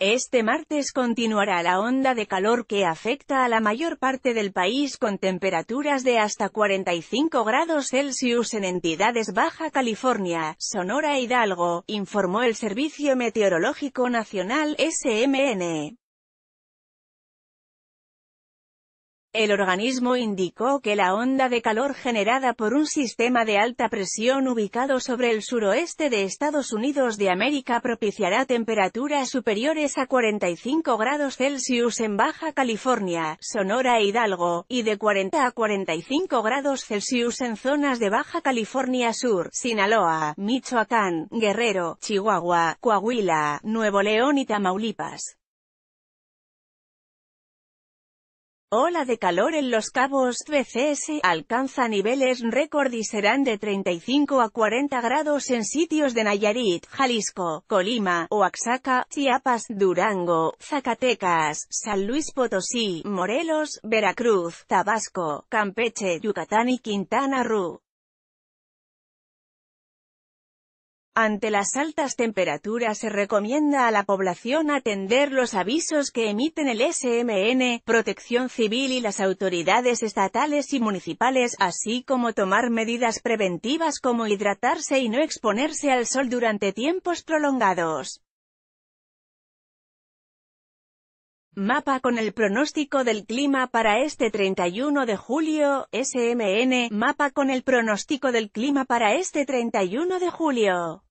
Este martes continuará la onda de calor que afecta a la mayor parte del país con temperaturas de hasta 45 grados Celsius en entidades Baja California, Sonora e Hidalgo, informó el Servicio Meteorológico Nacional SMN. El organismo indicó que la onda de calor generada por un sistema de alta presión ubicado sobre el suroeste de Estados Unidos de América propiciará temperaturas superiores a 45 grados Celsius en Baja California, Sonora e Hidalgo, y de 40 a 45 grados Celsius en zonas de Baja California Sur, Sinaloa, Michoacán, Guerrero, Chihuahua, Coahuila, Nuevo León y Tamaulipas. Ola de calor en los cabos BCS alcanza niveles récord y serán de 35 a 40 grados en sitios de Nayarit, Jalisco, Colima, Oaxaca, Chiapas, Durango, Zacatecas, San Luis Potosí, Morelos, Veracruz, Tabasco, Campeche, Yucatán y Quintana Roo. Ante las altas temperaturas se recomienda a la población atender los avisos que emiten el SMN, Protección Civil y las autoridades estatales y municipales, así como tomar medidas preventivas como hidratarse y no exponerse al sol durante tiempos prolongados. Mapa con el pronóstico del clima para este 31 de julio, SMN, mapa con el pronóstico del clima para este 31 de julio.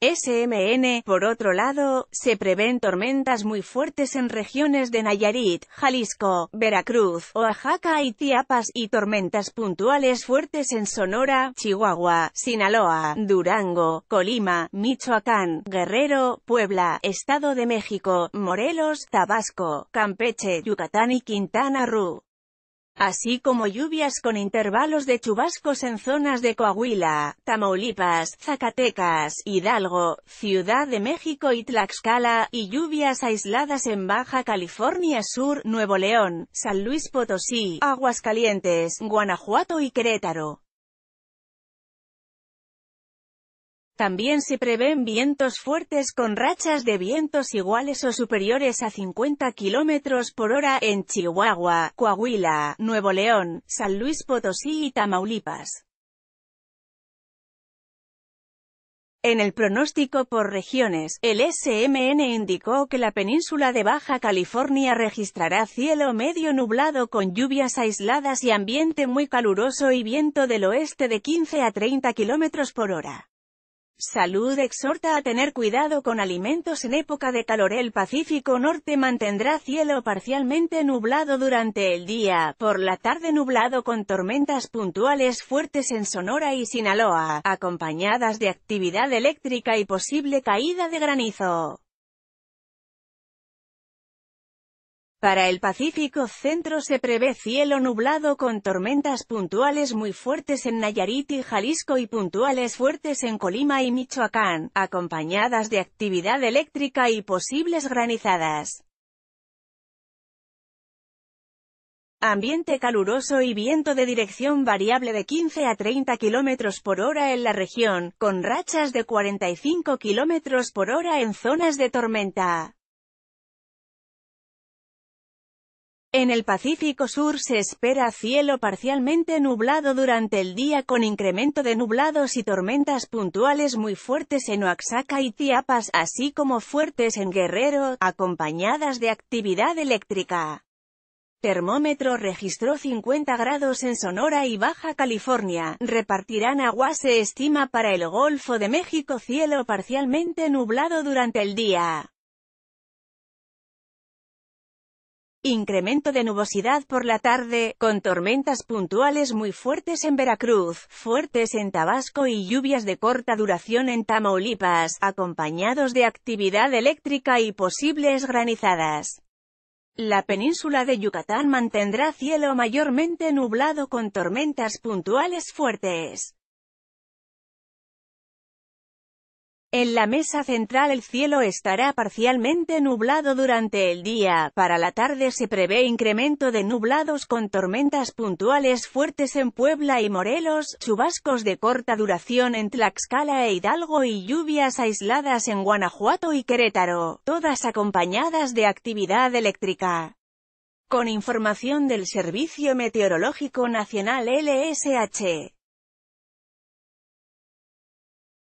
SMN, por otro lado, se prevén tormentas muy fuertes en regiones de Nayarit, Jalisco, Veracruz, Oaxaca y Tiapas y tormentas puntuales fuertes en Sonora, Chihuahua, Sinaloa, Durango, Colima, Michoacán, Guerrero, Puebla, Estado de México, Morelos, Tabasco, Campeche, Yucatán y Quintana Roo así como lluvias con intervalos de chubascos en zonas de Coahuila, Tamaulipas, Zacatecas, Hidalgo, Ciudad de México y Tlaxcala, y lluvias aisladas en Baja California Sur, Nuevo León, San Luis Potosí, Aguascalientes, Guanajuato y Querétaro. También se prevén vientos fuertes con rachas de vientos iguales o superiores a 50 km por hora en Chihuahua, Coahuila, Nuevo León, San Luis Potosí y Tamaulipas. En el pronóstico por regiones, el SMN indicó que la península de Baja California registrará cielo medio nublado con lluvias aisladas y ambiente muy caluroso y viento del oeste de 15 a 30 km por hora. Salud exhorta a tener cuidado con alimentos en época de calor. El Pacífico Norte mantendrá cielo parcialmente nublado durante el día, por la tarde nublado con tormentas puntuales fuertes en Sonora y Sinaloa, acompañadas de actividad eléctrica y posible caída de granizo. Para el Pacífico Centro se prevé cielo nublado con tormentas puntuales muy fuertes en Nayarit y Jalisco y puntuales fuertes en Colima y Michoacán, acompañadas de actividad eléctrica y posibles granizadas. Ambiente caluroso y viento de dirección variable de 15 a 30 km por hora en la región, con rachas de 45 km por hora en zonas de tormenta. En el Pacífico Sur se espera cielo parcialmente nublado durante el día con incremento de nublados y tormentas puntuales muy fuertes en Oaxaca y Tiapas, así como fuertes en Guerrero, acompañadas de actividad eléctrica. Termómetro registró 50 grados en Sonora y Baja California. Repartirán agua se estima para el Golfo de México cielo parcialmente nublado durante el día. Incremento de nubosidad por la tarde, con tormentas puntuales muy fuertes en Veracruz, fuertes en Tabasco y lluvias de corta duración en Tamaulipas, acompañados de actividad eléctrica y posibles granizadas. La península de Yucatán mantendrá cielo mayormente nublado con tormentas puntuales fuertes. En la mesa central el cielo estará parcialmente nublado durante el día, para la tarde se prevé incremento de nublados con tormentas puntuales fuertes en Puebla y Morelos, chubascos de corta duración en Tlaxcala e Hidalgo y lluvias aisladas en Guanajuato y Querétaro, todas acompañadas de actividad eléctrica. Con información del Servicio Meteorológico Nacional LSH.